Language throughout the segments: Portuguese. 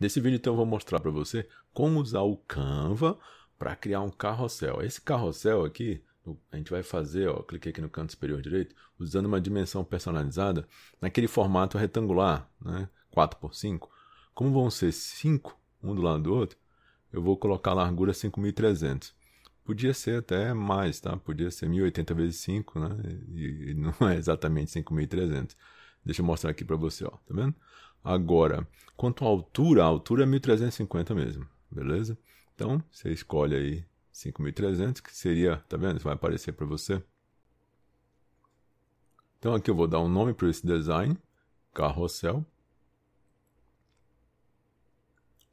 Nesse vídeo então eu vou mostrar para você como usar o Canva para criar um carrossel. Esse carrossel aqui, a gente vai fazer, ó, cliquei aqui no canto superior direito, usando uma dimensão personalizada naquele formato retangular, né, 4x5. Como vão ser 5, um do lado do outro, eu vou colocar a largura 5300. Podia ser até mais, tá? Podia ser 1080 vezes 5, né? E não é exatamente 5300. Deixa eu mostrar aqui para você, ó, tá vendo? Agora, quanto à altura, a altura é 1350 mesmo, beleza? Então, você escolhe aí 5300, que seria, tá vendo? Vai aparecer para você. Então, aqui eu vou dar um nome para esse design, carrossel.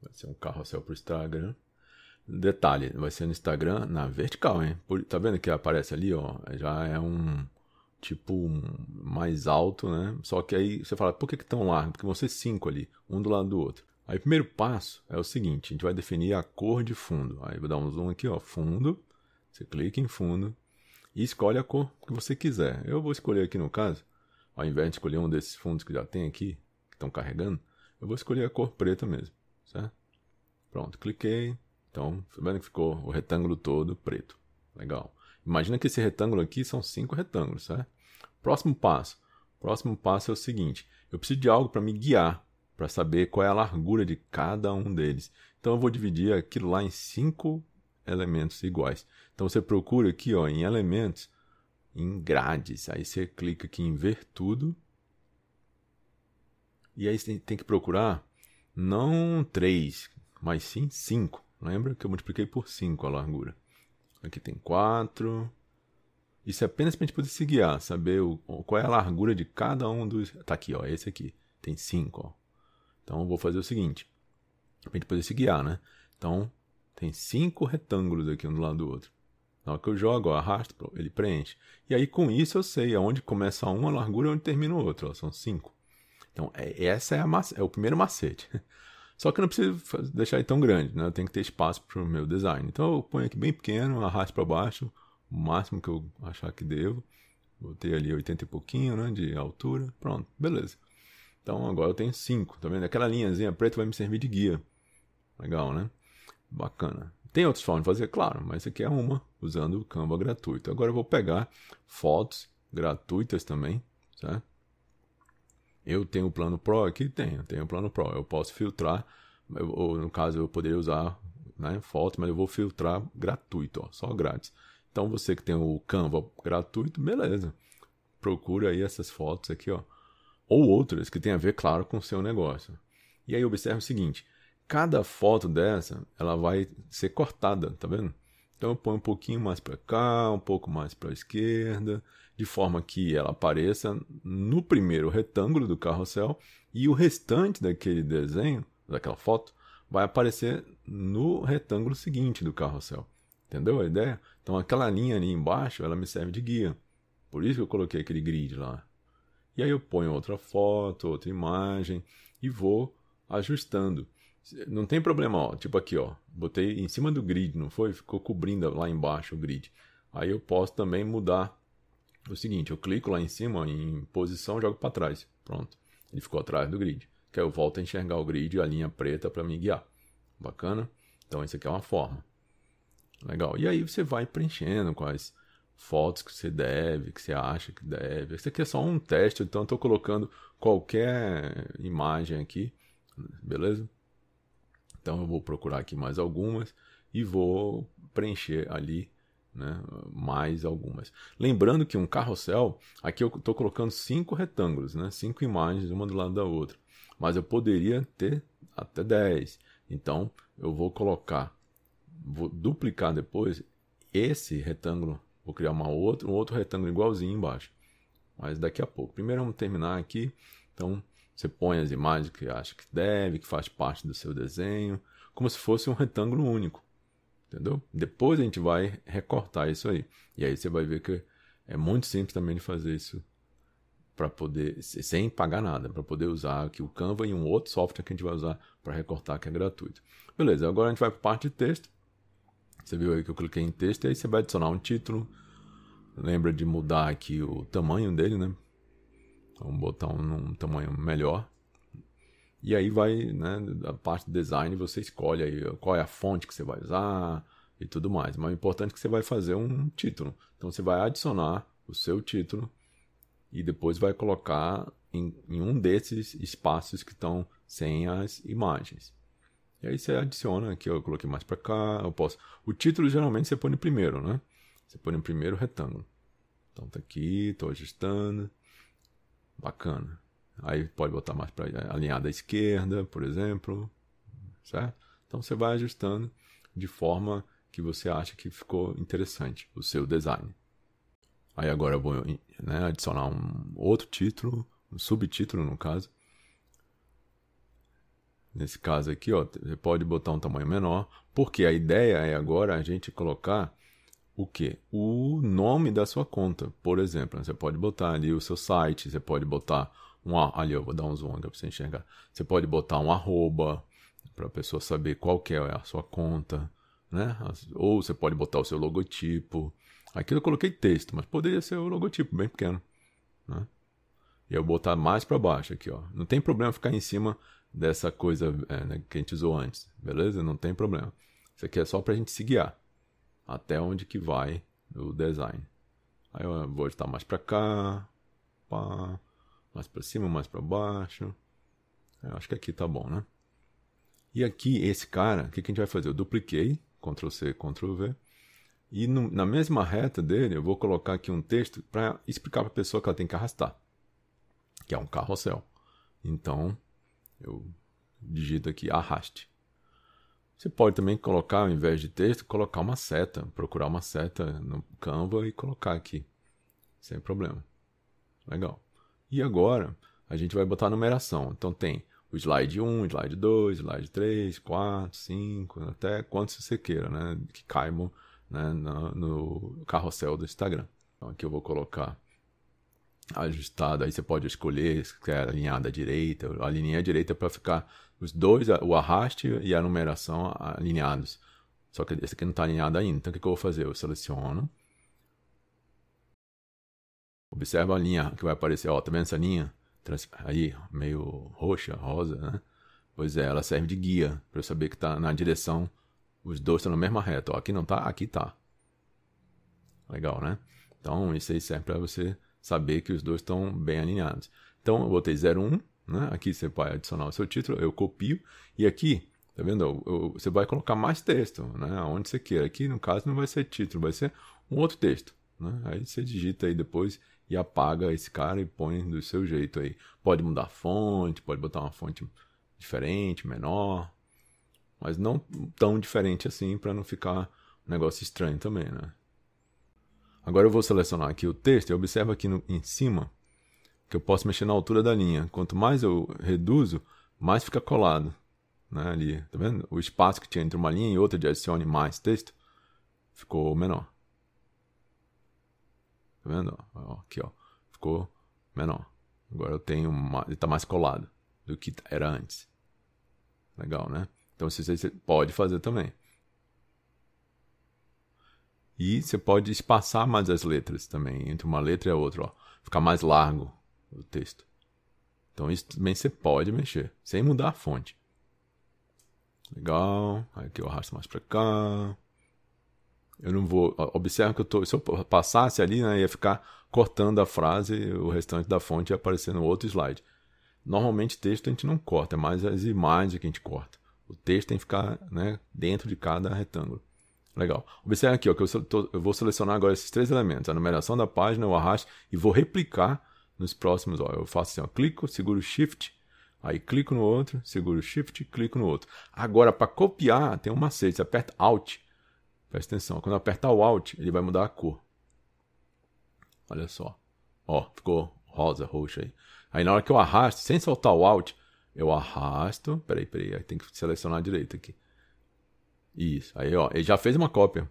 Vai ser um carrossel para o Instagram. Detalhe, vai ser no Instagram na vertical, hein? Por, tá vendo que aparece ali, ó? Já é um tipo, mais alto, né? Só que aí você fala, por que, que tão largo? Porque vão ser é cinco ali, um do lado do outro. Aí o primeiro passo é o seguinte, a gente vai definir a cor de fundo. Aí vou dar um zoom aqui, ó, fundo. Você clica em fundo e escolhe a cor que você quiser. Eu vou escolher aqui no caso, ao invés de escolher um desses fundos que já tem aqui, que estão carregando, eu vou escolher a cor preta mesmo, certo? Pronto, cliquei. Então, vendo que ficou o retângulo todo preto. Legal. Imagina que esse retângulo aqui são cinco retângulos, certo? Próximo passo. Próximo passo é o seguinte: eu preciso de algo para me guiar, para saber qual é a largura de cada um deles. Então eu vou dividir aquilo lá em cinco elementos iguais. Então você procura aqui, ó, em elementos, em grades. Aí você clica aqui em ver tudo. E aí você tem que procurar não três, mas sim cinco. Lembra que eu multipliquei por cinco a largura. Aqui tem quatro, isso é apenas a gente poder se guiar, saber o, qual é a largura de cada um dos. Tá aqui, ó, esse aqui. Tem cinco, ó. Então eu vou fazer o seguinte. a gente poder se guiar, né? Então, tem cinco retângulos aqui um do lado do outro. Na hora que eu jogo, ó, arrasto, ele preenche. E aí com isso eu sei aonde começa uma largura e onde termina o outro. Ó, são cinco. Então, é, essa é, a é o primeiro macete. Só que eu não preciso deixar ele tão grande, né? Eu tenho que ter espaço para o meu design. Então eu ponho aqui bem pequeno, arrasto para baixo, o máximo que eu achar que devo. Botei ali 80 e pouquinho, né, de altura. Pronto, beleza. Então agora eu tenho 5, tá vendo? Aquela linhazinha preta vai me servir de guia. Legal, né? Bacana. Tem outras formas de fazer, claro, mas aqui é uma, usando o Canva gratuito. Agora eu vou pegar fotos gratuitas também, certo? Tá? Eu tenho o plano Pro aqui? Tenho, tenho o plano Pro. Eu posso filtrar, ou no caso eu poderia usar né, foto, mas eu vou filtrar gratuito, ó, só grátis. Então você que tem o Canva gratuito, beleza. Procura aí essas fotos aqui, ó. Ou outras que tem a ver, claro, com o seu negócio. E aí observe o seguinte: cada foto dessa, ela vai ser cortada, tá vendo? Então eu ponho um pouquinho mais para cá, um pouco mais para a esquerda, de forma que ela apareça no primeiro retângulo do carrossel e o restante daquele desenho, daquela foto, vai aparecer no retângulo seguinte do carrossel. Entendeu a ideia? Então aquela linha ali embaixo, ela me serve de guia. Por isso que eu coloquei aquele grid lá. E aí eu ponho outra foto, outra imagem e vou ajustando. Não tem problema, ó. Tipo aqui, ó. Botei em cima do grid, não foi? Ficou cobrindo lá embaixo o grid. Aí eu posso também mudar o seguinte, eu clico lá em cima em posição, jogo para trás. Pronto. Ele ficou atrás do grid. Que aí eu volto a enxergar o grid, e a linha preta para me guiar. Bacana? Então isso aqui é uma forma legal. E aí você vai preenchendo quais fotos que você deve, que você acha que deve. Esse aqui é só um teste, então estou colocando qualquer imagem aqui, beleza? Então eu vou procurar aqui mais algumas e vou preencher ali né, mais algumas. Lembrando que um carrossel, aqui eu estou colocando cinco retângulos, né, cinco imagens uma do lado da outra, mas eu poderia ter até 10. Então eu vou colocar vou duplicar depois esse retângulo, vou criar uma outra, um outro retângulo igualzinho embaixo. Mas daqui a pouco. Primeiro vamos terminar aqui. Então, você põe as imagens que acha que deve, que faz parte do seu desenho, como se fosse um retângulo único. Entendeu? Depois a gente vai recortar isso aí. E aí você vai ver que é muito simples também de fazer isso para poder sem pagar nada, para poder usar aqui o Canva e um outro software que a gente vai usar para recortar que é gratuito. Beleza, agora a gente vai para a parte de texto. Você viu aí que eu cliquei em texto e aí você vai adicionar um título. Lembra de mudar aqui o tamanho dele, né? Vamos botar um, um tamanho melhor. E aí vai, né, a parte do design, você escolhe aí qual é a fonte que você vai usar e tudo mais. Mas o importante é que você vai fazer um título. Então você vai adicionar o seu título e depois vai colocar em, em um desses espaços que estão sem as imagens. E aí você adiciona, aqui eu coloquei mais para cá, eu posso... O título geralmente você põe em primeiro, né? Você põe em primeiro retângulo. Então tá aqui, estou ajustando. Bacana. Aí pode botar mais para alinhada à esquerda, por exemplo. Certo? Então você vai ajustando de forma que você acha que ficou interessante o seu design. Aí agora eu vou né, adicionar um outro título, um subtítulo no caso, Nesse caso aqui, ó, você pode botar um tamanho menor, porque a ideia é agora a gente colocar o que? O nome da sua conta, por exemplo. Você pode botar ali o seu site, você pode botar um. Ali, eu vou dar um zoom para você enxergar. Você pode botar um arroba, para a pessoa saber qual que é a sua conta, né? Ou você pode botar o seu logotipo. Aqui eu coloquei texto, mas poderia ser o logotipo bem pequeno, né? E eu botar mais para baixo aqui, ó. Não tem problema ficar em cima dessa coisa é, né, que a gente usou antes, beleza? Não tem problema. Isso aqui é só para a gente se guiar até onde que vai o design. Aí eu vou estar mais para cá, pá, mais para cima, mais para baixo. Eu é, acho que aqui tá bom, né? E aqui, esse cara, o que, que a gente vai fazer? Eu dupliquei, Ctrl C, Ctrl V. E no, na mesma reta dele, eu vou colocar aqui um texto para explicar para a pessoa que ela tem que arrastar, que é um carrossel. Então, eu digito aqui arraste. Você pode também colocar, ao invés de texto, colocar uma seta, procurar uma seta no Canva e colocar aqui, sem problema. Legal. E agora, a gente vai botar a numeração. Então tem o slide 1, slide 2, slide 3, 4, 5, até quantos você queira, né? Que caibam né, no, no carrossel do Instagram. Então aqui eu vou colocar ajustado, aí você pode escolher se quer alinhar à direita, alinhar à direita para ficar os dois, o arraste e a numeração alinhados. Só que esse aqui não está alinhado ainda, então o que, que eu vou fazer? Eu seleciono. Observa a linha que vai aparecer, ó, tá vendo essa linha? Aí, meio roxa, rosa, né? Pois é, ela serve de guia para eu saber que está na direção, os dois estão tá na mesma reta. Ó, aqui não está aqui está Legal, né? Então, isso aí serve para você saber que os dois estão bem alinhados. Então eu botei 01, né? aqui você vai adicionar o seu título, eu copio, e aqui, tá vendo? Eu, eu, você vai colocar mais texto, né? onde você queira. Aqui no caso não vai ser título, vai ser um outro texto. Né? Aí você digita aí depois e apaga esse cara e põe do seu jeito aí. Pode mudar a fonte, pode botar uma fonte diferente, menor, mas não tão diferente assim para não ficar um negócio estranho também, né? Agora eu vou selecionar aqui o texto e observa aqui no, em cima que eu posso mexer na altura da linha. Quanto mais eu reduzo, mais fica colado. Né, ali, tá vendo? O espaço que tinha entre uma linha e outra de adicione mais texto ficou menor. Tá vendo? Ó, aqui, ó. Ficou menor. Agora eu tenho uma, ele está mais colado do que era antes. Legal, né? Então, isso você pode fazer também. E você pode espaçar mais as letras também, entre uma letra e a outra, ó. Ficar mais largo o texto. Então isso também você pode mexer, sem mudar a fonte. Legal. Aqui eu arrasto mais para cá. Eu não vou. Observa que eu tô. Se eu passasse ali, né, ia ficar cortando a frase, o restante da fonte ia aparecer no outro slide. Normalmente texto a gente não corta, é mais as imagens que a gente corta. O texto tem que ficar né, dentro de cada retângulo. Legal. Observe aqui, ó, que eu, tô, eu, vou selecionar agora esses três elementos, a numeração da página, o arrasto, e vou replicar nos próximos. Ó. Eu faço assim, ó, clico, seguro Shift, aí clico no outro, seguro Shift, clico no outro. Agora, para copiar, tem um macete, você aperta Alt. Presta atenção, quando eu apertar o Alt, ele vai mudar a cor. Olha só. Ó, ficou rosa, roxa aí. Aí na hora que eu arrasto, sem soltar o Alt, eu arrasto, peraí, peraí, aí tem que selecionar direito aqui. Isso. Aí, ó, ele já fez uma cópia.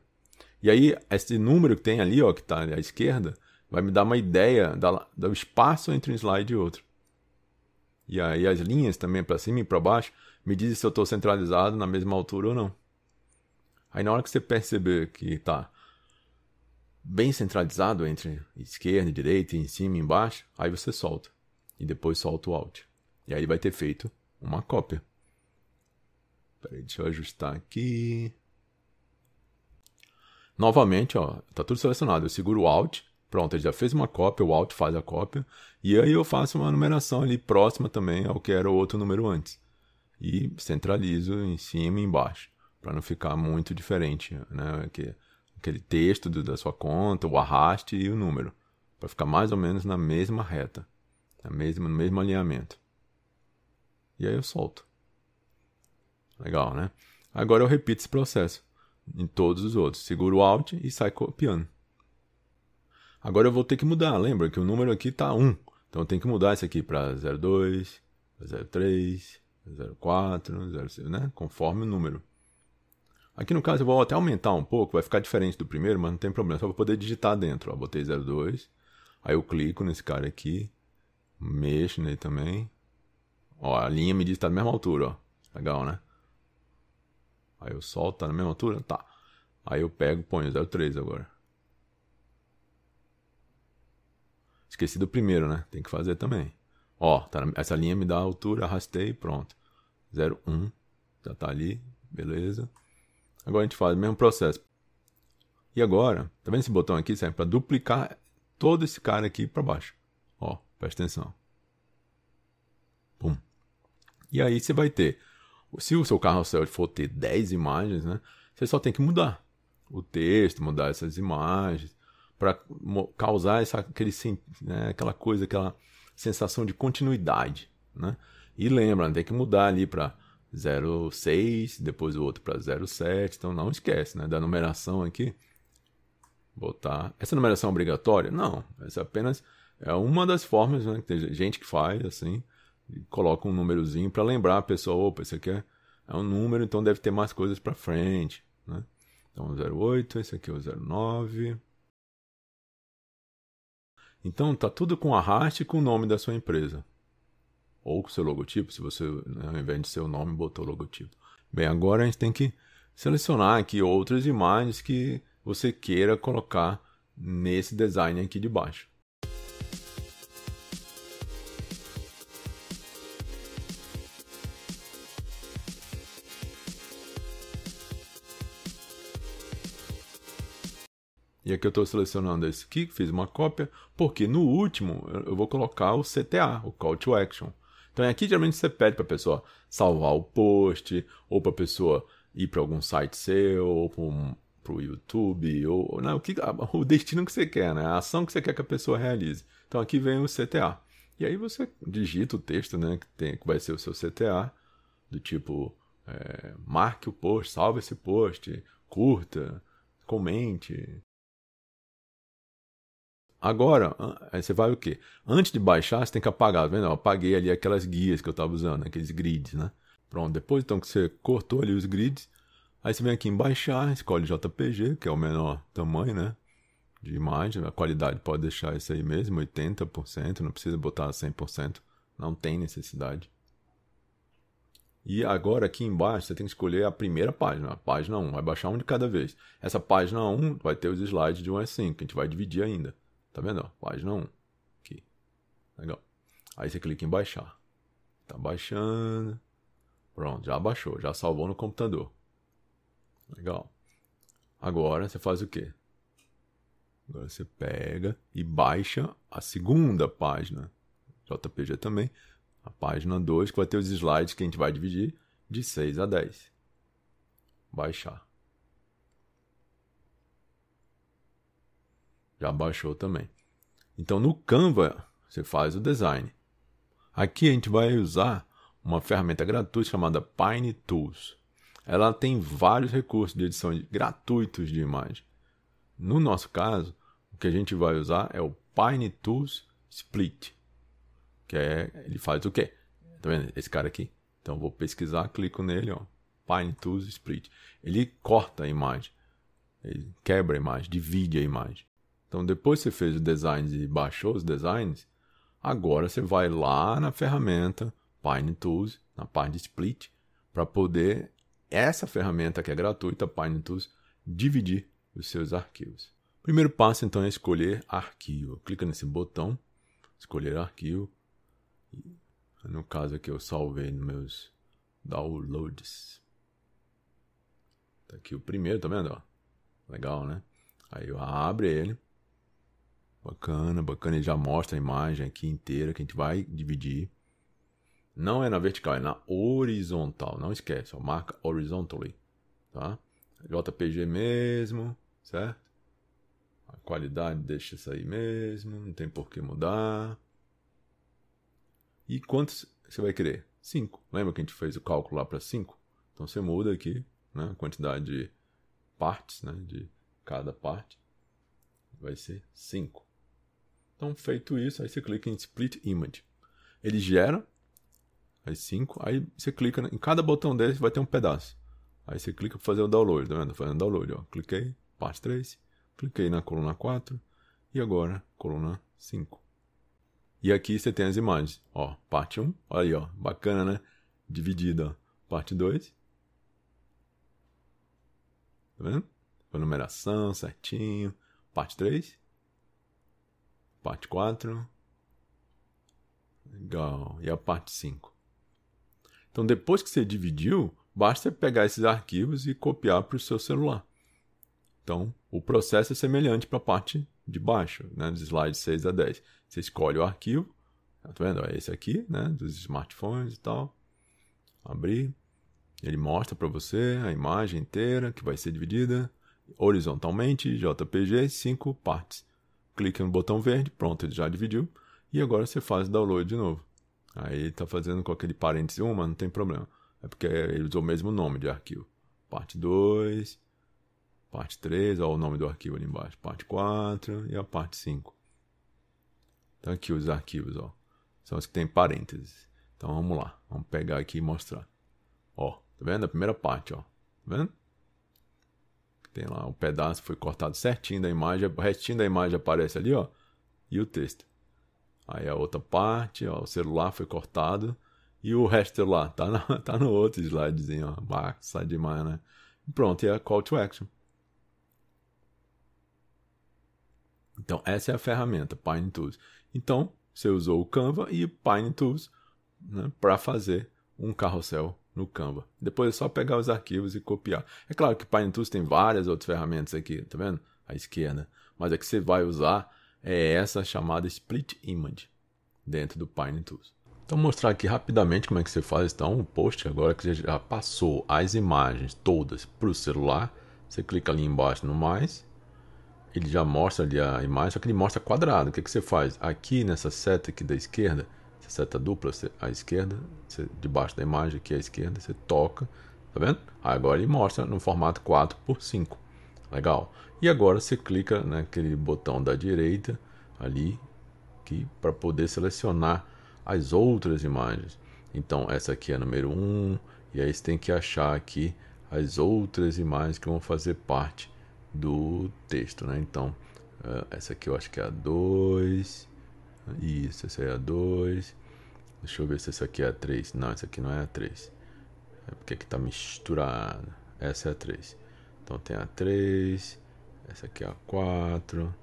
E aí, esse número que tem ali, ó, que está à esquerda, vai me dar uma ideia da, do espaço entre um slide e outro. E aí as linhas também para cima e para baixo me dizem se eu estou centralizado na mesma altura ou não. Aí na hora que você perceber que está bem centralizado entre esquerda e direita, em cima e embaixo, aí você solta. E depois solta o alt. E aí vai ter feito uma cópia. Peraí, deixa eu ajustar aqui. Novamente, ó, tá tudo selecionado. Eu seguro o Alt, pronto, ele já fez uma cópia, o Alt faz a cópia, e aí eu faço uma numeração ali próxima também ao que era o outro número antes. E centralizo em cima e embaixo, para não ficar muito diferente, né? Que, aquele texto do, da sua conta, o arraste e o número, para ficar mais ou menos na mesma reta, na mesma, no mesmo alinhamento. E aí eu solto. Legal, né? Agora eu repito esse processo em todos os outros. Seguro o Alt e sai copiando. Agora eu vou ter que mudar. Lembra que o número aqui está 1. Então eu tenho que mudar isso aqui para 02, 03, 04, 06, né? Conforme o número. Aqui no caso eu vou até aumentar um pouco, vai ficar diferente do primeiro, mas não tem problema, só vou poder digitar dentro. Ó, botei 02, aí eu clico nesse cara aqui, mexo nele também. Ó, a linha me diz que está na mesma altura, ó. Legal, né? Aí eu solto, tá na mesma altura? Tá. Aí eu pego e ponho 03 agora. Esqueci do primeiro, né? Tem que fazer também. Ó, tá na... essa linha me dá a altura, arrastei, pronto. 01, já tá ali, beleza. Agora a gente faz o mesmo processo. E agora, tá vendo esse botão aqui? Serve para duplicar todo esse cara aqui para baixo. Ó, presta atenção. Pum. E aí você vai ter se o seu carrossel for ter 10 imagens, né, você só tem que mudar o texto, mudar essas imagens, para causar essa, aquele, né, aquela coisa, aquela sensação de continuidade. Né? E lembra, tem que mudar ali para 06, depois o outro para 07. Então não esquece né, da numeração aqui. Botar. Essa numeração é obrigatória? Não. Essa é apenas é uma das formas né, que tem gente que faz assim e coloca um númerozinho para lembrar a pessoa, opa, esse aqui é, é um número, então deve ter mais coisas para frente, né? Então, 08, esse aqui é o 09. Então, tá tudo com arraste com o nome da sua empresa. Ou com o seu logotipo, se você, né, ao invés de seu nome, botou logotipo. Bem, agora a gente tem que selecionar aqui outras imagens que você queira colocar nesse design aqui de baixo. E aqui eu estou selecionando esse aqui, fiz uma cópia, porque no último eu vou colocar o CTA, o Call to Action. Então é aqui geralmente você pede para a pessoa salvar o post, ou para a pessoa ir para algum site seu, ou para um, o YouTube, ou não, né, o, que, o destino que você quer, né? a ação que você quer que a pessoa realize. Então aqui vem o CTA. E aí você digita o texto né, que, tem, que vai ser o seu CTA, do tipo é, marque o post, salve esse post, curta, comente, Agora, aí você vai o quê? Antes de baixar, você tem que apagar, tá vendo? Eu apaguei ali aquelas guias que eu estava usando, aqueles grids, né? Pronto, depois então que você cortou ali os grids, aí você vem aqui em baixar, escolhe JPG, que é o menor tamanho, né? De imagem, a qualidade pode deixar isso aí mesmo, 80%, não precisa botar 100%, não tem necessidade. E agora aqui embaixo você tem que escolher a primeira página, a página 1, vai baixar um de cada vez. Essa página 1 vai ter os slides de 1 a 5, a gente vai dividir ainda. Tá vendo? página 1. Aqui. Legal. Aí você clica em baixar. Tá baixando. Pronto, já baixou, já salvou no computador. Legal. Agora você faz o quê? Agora você pega e baixa a segunda página. JPG também. A página 2, que vai ter os slides que a gente vai dividir de 6 a 10. Baixar. já baixou também. Então no Canva você faz o design. Aqui a gente vai usar uma ferramenta gratuita chamada Pine Tools. Ela tem vários recursos de edição gratuitos de imagem. No nosso caso, o que a gente vai usar é o Pine Tools Split, que é ele faz o quê? Tá vendo esse cara aqui? Então vou pesquisar, clico nele, ó, Pine Tools Split. Ele corta a imagem, ele quebra a imagem, divide a imagem. Então, depois que você fez o design e baixou os designs, agora você vai lá na ferramenta Tools, na parte de Split, para poder essa ferramenta que é gratuita, Tools, dividir os seus arquivos. O primeiro passo, então, é escolher arquivo. Clica nesse botão, escolher arquivo. No caso aqui, eu salvei nos meus downloads. Tá aqui o primeiro, tá vendo? Ó? Legal, né? Aí eu abre ele. Bacana, bacana. Ele já mostra a imagem aqui inteira que a gente vai dividir. Não é na vertical, é na horizontal. Não esquece, ó, marca horizontally, tá? JPG mesmo, certo? A qualidade deixa isso aí mesmo, não tem por que mudar. E quantos você vai querer? 5. Lembra que a gente fez o cálculo lá para 5? Então você muda aqui né, a quantidade de partes, né, de cada parte. Vai ser 5. Então, feito isso, aí você clica em Split Image. Ele gera as 5, aí você clica em cada botão desse vai ter um pedaço. Aí você clica para fazer o download, tá vendo? Fazendo download, ó. Cliquei, parte 3, cliquei na coluna 4 e agora coluna 5. E aqui você tem as imagens, ó, parte 1, olha aí, ó, bacana, né? Dividida, parte 2. Tá vendo? Foi numeração certinho, parte 3 Parte 4. Legal. E a parte 5. Então, depois que você dividiu, basta pegar esses arquivos e copiar para o seu celular. Então, o processo é semelhante para a parte de baixo, né, dos slides 6 a 10. Você escolhe o arquivo, tá vendo? É esse aqui, né, dos smartphones e tal. Abrir. Ele mostra para você a imagem inteira que vai ser dividida horizontalmente, JPG, 5 partes clica no botão verde, pronto, ele já dividiu. E agora você faz o download de novo. Aí tá fazendo com aquele parênteses 1, mas não tem problema. É porque ele usou o mesmo nome de arquivo. Parte 2, parte 3, olha o nome do arquivo ali embaixo. Parte 4 e a parte 5. Então tá aqui os arquivos, ó. São os que tem parênteses. Então vamos lá, vamos pegar aqui e mostrar. Ó, tá vendo? A primeira parte, ó. Tá vendo? Tem lá um pedaço foi cortado certinho da imagem, o restinho da imagem aparece ali, ó, e o texto. Aí a outra parte, ó, o celular foi cortado e o resto do celular tá, na, tá no outro slidezinho, ó. Bah, sai demais, né? E pronto, é a call to action. Então, essa é a ferramenta Tools. Então, você usou o Canva e Tools né, para fazer um carrossel no Canva. Depois é só pegar os arquivos e copiar. É claro que Tools tem várias outras ferramentas aqui, tá vendo? À esquerda. Mas a que você vai usar é essa chamada Split Image dentro do Tools. Então, mostrar aqui rapidamente como é que você faz. Então, um post agora que você já passou as imagens todas para o celular. Você clica ali embaixo no mais. Ele já mostra ali a imagem, só que ele mostra quadrado. O que, é que você faz? Aqui nessa seta aqui da esquerda, seta dupla à esquerda, você, debaixo da imagem aqui à esquerda, você toca, tá vendo? Agora ele mostra no formato 4 por 5 legal? E agora você clica naquele botão da direita ali que para poder selecionar as outras imagens. Então essa aqui é a número 1 e aí você tem que achar aqui as outras imagens que vão fazer parte do texto, né? Então, eh, essa aqui eu acho que é a 2, isso, essa aí é a 2. Deixa eu ver se essa aqui é a 3. Não, essa aqui não é a 3. É porque aqui tá misturada. Essa é a 3. Então tem a 3, essa aqui é a 4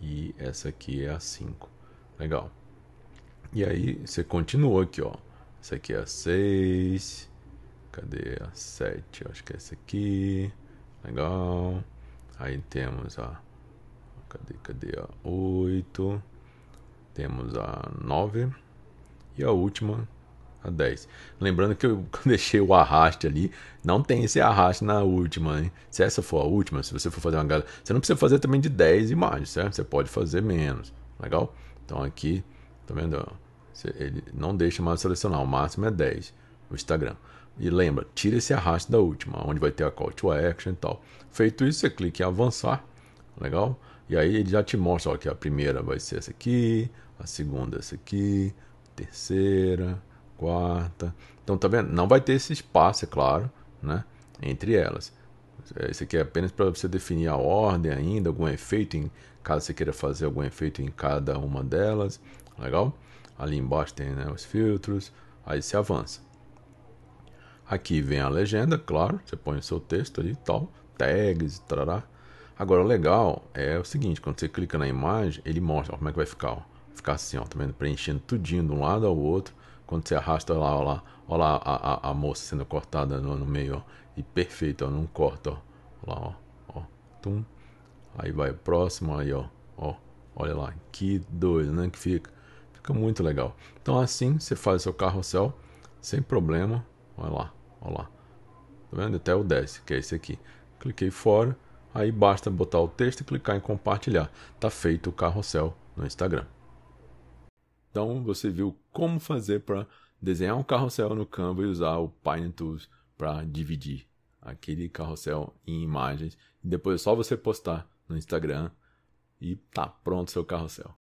e essa aqui é a 5. Legal. E aí você continua aqui, ó. Essa aqui é a 6. Cadê a 7? Acho que é essa aqui. Legal. Aí temos a. Cadê, cadê a 8? Temos a 9 e a última, a 10. Lembrando que eu deixei o arraste ali, não tem esse arraste na última, hein? Se essa for a última, se você for fazer uma galera, você não precisa fazer também de 10 imagens, certo? Você pode fazer menos, legal? Então aqui, tá vendo? Ele não deixa mais selecionar, o máximo é 10, o Instagram. E lembra, tira esse arraste da última, onde vai ter a call to action e tal. Feito isso, você clica em avançar, legal? E aí ele já te mostra, ó, que a primeira vai ser essa aqui, a segunda essa aqui, terceira, quarta. Então, tá vendo? Não vai ter esse espaço, é claro, né? Entre elas. Isso aqui é apenas para você definir a ordem ainda, algum efeito, em caso você queira fazer algum efeito em cada uma delas. Legal? Ali embaixo tem né, os filtros, aí se avança. Aqui vem a legenda, claro, você põe o seu texto ali e tal, tags, trará. Agora, o legal é o seguinte, quando você clica na imagem, ele mostra ó, como é que vai ficar. Ó. Ficar assim, ó, tá vendo? Preenchendo tudinho de um lado ao outro. Quando você arrasta, olha lá, ó lá, lá a, a, a moça sendo cortada no, no meio, ó. E perfeito, ó, não corta, ó. lá, ó, ó, tum. Aí vai o próximo, aí, ó, ó. Olha lá, que doido, né, que fica. Fica muito legal. Então, assim, você faz o seu carrossel sem problema. Olha lá, olha lá. Tá vendo? Até o 10, que é esse aqui. Cliquei fora Aí basta botar o texto e clicar em compartilhar. Tá feito o carrossel no Instagram. Então você viu como fazer para desenhar um carrossel no Canva e usar o Pine Tools para dividir aquele carrossel em imagens. depois é só você postar no Instagram e tá pronto seu carrossel.